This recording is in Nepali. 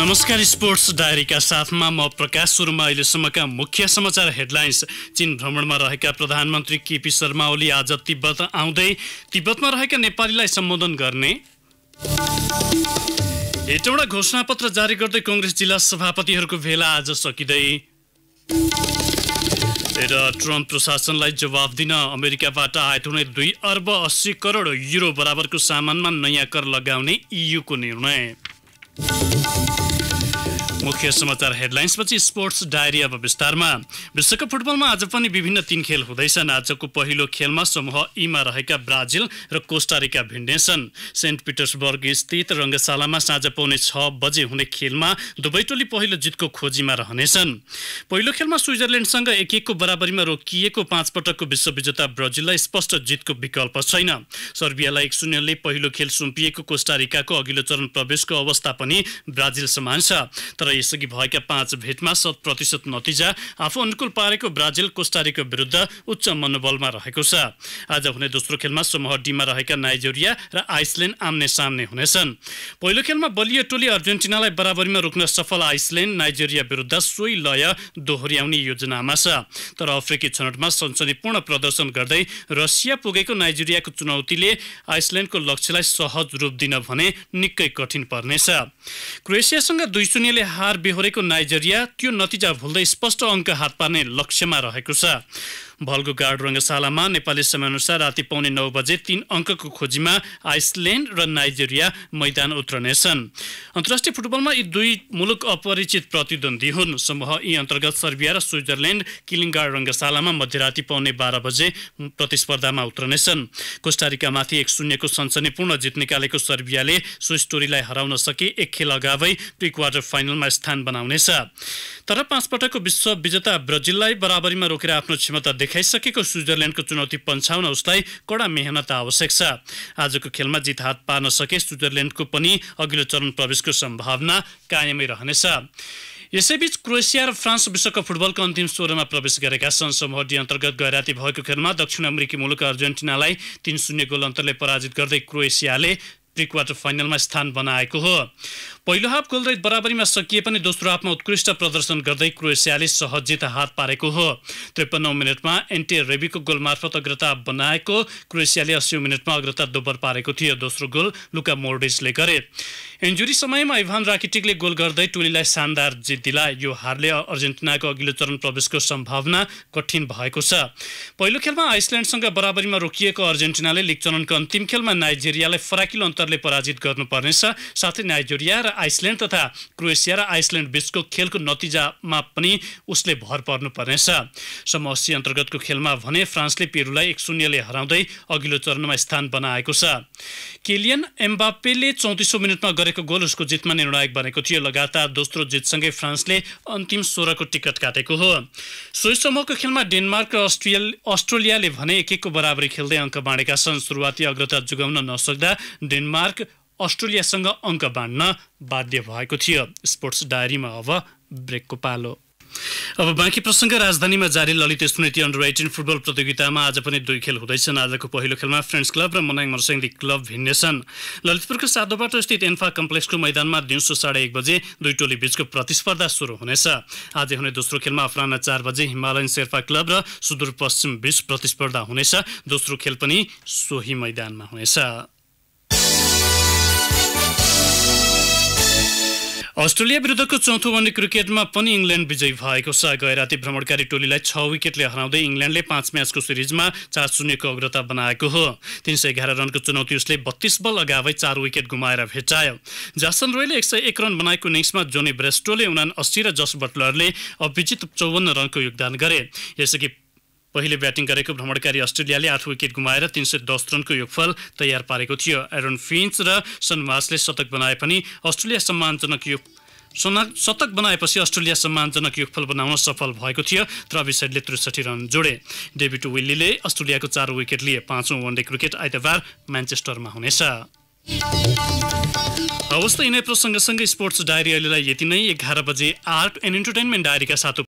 नमस्कार स्पोर्ट्स डायरीका साथमा म प्रकाश सुरुमा अहिलेसम्मका मुख्य समाचार हेडलाइन्स चीन भ्रमणमा रहेका प्रधानमन्त्री केपी शर्मा ओली आज तिब्बत आउँदै तिब्बतमा रहेका नेपालीलाई सम्बोधन गर्ने हेटौँडा घोषणापत्र जारी गर्दै कङ्ग्रेस जिल्ला सभापतिहरूको भेला आज सकिँदै र ट्रम्प प्रशासनलाई जवाब दिन अमेरिकाबाट हुने दुई अर्ब अस्सी करोड युरो बराबरको सामानमा नयाँ कर लगाउने इयुको निर्णय मुख्य समाचार हेडलाइन्सपछि स्पोर्ट्स डायरी अब विस्तारमा विश्वकप फुटबलमा आज पनि विभिन्न तीन खेल हुँदैछन् आजको पहिलो खेलमा समूह ईमा रहेका ब्राजिल र कोस्टारिका भिड्नेछन् सेन्ट पिटर्सबर्ग स्थित रङ्गशालामा साँझ पाउने छ बजे हुने खेलमा दुवै टोली पहिलो जितको खोजीमा रहनेछन् पहिलो खेलमा स्विजरल्यान्डसँग एक एकको बराबरीमा रोकिएको पाँच पटकको विश्वविजेता ब्राजिललाई स्पष्ट जितको विकल्प छैन सर्बियालाई एक शून्यले पहिलो खेल सुम्पिएको कोस्टारिकाको अघिल्लो चरण प्रवेशको अवस्था पनि ब्राजिल समान छ तर यसअघि भएका पाँच भेटमा शत प्रतिशत नतिजा आफू अनुकूल पारेको ब्राजिल कोस्टारिको विरुद्ध उच्च मनोबलमा रहेको छ आज हुने दोस्रो खेलमा समूह डीमा रहेका नाइजेरिया र आइसल्यान्ड आम्ने सामने हुनेछन् पहिलो खेलमा बलियो टोली अर्जेन्टिनालाई बराबरीमा रोक्न सफल आइसल्यान्ड नाइजेरिया विरुद्ध सोही लय दोहोऱ्याउने योजनामा छ तर अफ्रिकी छनौटमा सनसनीपूर्ण प्रदर्शन गर्दै रसिया पुगेको नाइजेरियाको चुनौतीले आइसल्यान्डको लक्ष्यलाई सहज रूप दिन भने निकै कठिन पर्नेछ क्रोएसियासँग दुई शून्यले हार बेहोरेको नाइजेरिया त्यो नतिजा भुल्दै स्पष्ट अङ्क हात पार्ने लक्ष्यमा रहेको छ भलको गार्ड रङ्गशालामा नेपाली समयअनुसार राति पाउने नौ बजे तीन अङ्कको खोजीमा आइसल्यान्ड र नाइजेरिया मैदान उत्रनेछन् अन्तर्राष्ट्रिय फुटबलमा यी दुई मुलुक अपरिचित प्रतिद्वन्दी हुन् समूह यी अन्तर्गत सर्बिया र स्विजरल्यान्ड किलिङगार्ड रङ्गशालामा मध्यराति पाउने बाह्र बजे प्रतिस्पर्धामा उत्रनेछन् कोष्टारिकामाथि एक शून्यको सनसनीपूर्ण जित निकालेको सर्बियाले स्विस टोरीलाई हराउन सके एक खेल अगावै प्रि क्वार्टर फाइनलमा टोलीमा स्थान बनाउनेछ तर पाँचपटकको विश्व विजेता ब्राजिललाई बराबरीमा रोकेर आफ्नो क्षमता देखाइसकेको स्विजरल्याण्डको चुनौती पन्छाउन उसलाई कडा मेहनत आवश्यक छ आजको खेलमा जित हात पार्न सके स्विजरल्याण्डको पनि अघिल्लो चरण प्रवेशको सम्भावना कायमै रहनेछ यसैबीच क्रोएसिया र फ्रान्स विश्वकप फुटबलको अन्तिम स्वरमा प्रवेश गरेका समूह डी अन्तर्गत गैराती भएको खेलमा दक्षिण अमेरिकी मुलुक अर्जेन्टिनालाई तीन शून्य गोल अन्तरले पराजित गर्दै क्रोएसियाले प्रिक्वार्टर क्वार्टर फाइनलमा स्थान बनाएको हो पहिलो हाफ गोलरहित बराबरीमा सकिए पनि दोस्रो हाफमा उत्कृष्ट प्रदर्शन गर्दै क्रोएसियाले सहज जित हात पारेको हो त्रिपन्नौ मिनटमा एन्टे रेबीको गोल मार्फत अग्रता बनाएको क्रोएसियाले अस्सी मिनटमा अग्रता दोब्बर पारेको थियो दोस्रो गोल लुका मोर्डिसले गरे इन्जुरी समयमा इभान राकिटिकले गोल गर्दै टोलीलाई शानदार जित दिलाए यो हारले अर्जेन्टिनाको अघिल्लो चरण प्रवेशको सम्भावना कठिन भएको छ पहिलो खेलमा आइसल्यान्डसँग बराबरीमा रोकिएको अर्जेन्टिनाले लिग चरणको अन्तिम खेलमा नाइजेरियालाई फराकिलो अन्तरले पराजित गर्नुपर्नेछ साथै नाइजेरिया र आइसल्यान्ड तथा क्रोएसिया र आइसल्यान्ड बीचको खेलको नतिजामा पनि उसले भर पर्नुपर्नेछ समूह अन्तर्गतको खेलमा भने फ्रान्सले पेरुलाई एक शून्यले हराउँदै अघिल्लो चरणमा स्थान बनाएको छ केलियन एम्बापेले चौतिसौँ मिनटमा गरेको गोल उसको जितमा निर्णायक बनेको थियो लगातार दोस्रो जितसँगै फ्रान्सले अन्तिम सोह्रको टिकट काटेको हो सोही समूहको खेलमा डेनमार्क र अस्ट्रेलियाले भने एक एकको बराबरी खेल्दै अङ्क बाँडेका छन् सुरुवाती अग्रता जुगाउन नसक्दा डेनमार्क अस्ट्रेलियासँग अङ्क बाँड्न बाध्य भएको थियो स्पोर्ट्स डायरीमा अब ब्रेकको पालो अब बाँकी प्रसङ्ग राजधानीमा जारी ललित स्मृति अन्डर एटिन फुटबल प्रतियोगितामा आज पनि दुई खेल हुँदैछन् आजको पहिलो खेलमा फ्रेन्ड्स क्लब र मनाङ मर्साङ क्लब भिन्नेछन् ललितपुरको साधोबाट स्थित एन्फा कम्प्लेक्सको मैदानमा दिउँसो साढे एक बजे दुई टोली बीचको प्रतिस्पर्धा सुरु हुनेछ आज हुने दोस्रो खेलमा अपराह चार बजे हिमालयन शेर्पा क्लब र सुदूरपश्चिम बीच प्रतिस्पर्धा हुनेछ दोस्रो खेल पनि सोही मैदानमा हुनेछ अस्ट्रेलिया विरुद्धको चौथो वनडे क्रिकेटमा पनि इङ्ल्यान्ड विजयी भएको छ राति भ्रमणकारी टोलीलाई छ विकेटले हराउँदै इङ्ल्यान्डले पाँच म्याचको सिरिजमा चार शून्यको अग्रता बनाएको हो तिन सय एघार रनको चुनौती उसले बत्तीस बल अगावै चार विकेट गुमाएर भेटायो जासन रोयले एक सय एक रन बनाएको इनिङ्समा जोनी ब्रेस्टोले उना अस्सी र जस बटलरले अभिजित चौवन्न रनको योगदान गरे यसअघि पहिले ब्याटिङ गरेको भ्रमणकारी अस्ट्रेलियाले आठ विकेट गुमाएर तिन सय दस रनको योगफल तयार पारेको थियो एरोन फिन्च र सनमासले शतक बनाए पनि अस्ट्रेलिया सम्मानजनक योग शतक बनाएपछि अस्ट्रेलिया सम्मानजनक योगफल बनाउन सफल भएको थियो ट्राभिस त्रिसठी रन जोडे डेभिड विल्लीले अस्ट्रेलियाको चार विकेट लिए पाँचौँ वनडे क्रिकेट आइतबार म्यान्चेस्टरमा हुनेछ हवस् त यिनै प्रसङ्गसँगै स्पोर्ट्स डायरी अहिलेलाई यति नै एघार बजे आर्ट एन्ड इन्टरटेनमेन्ट डायरीका साथ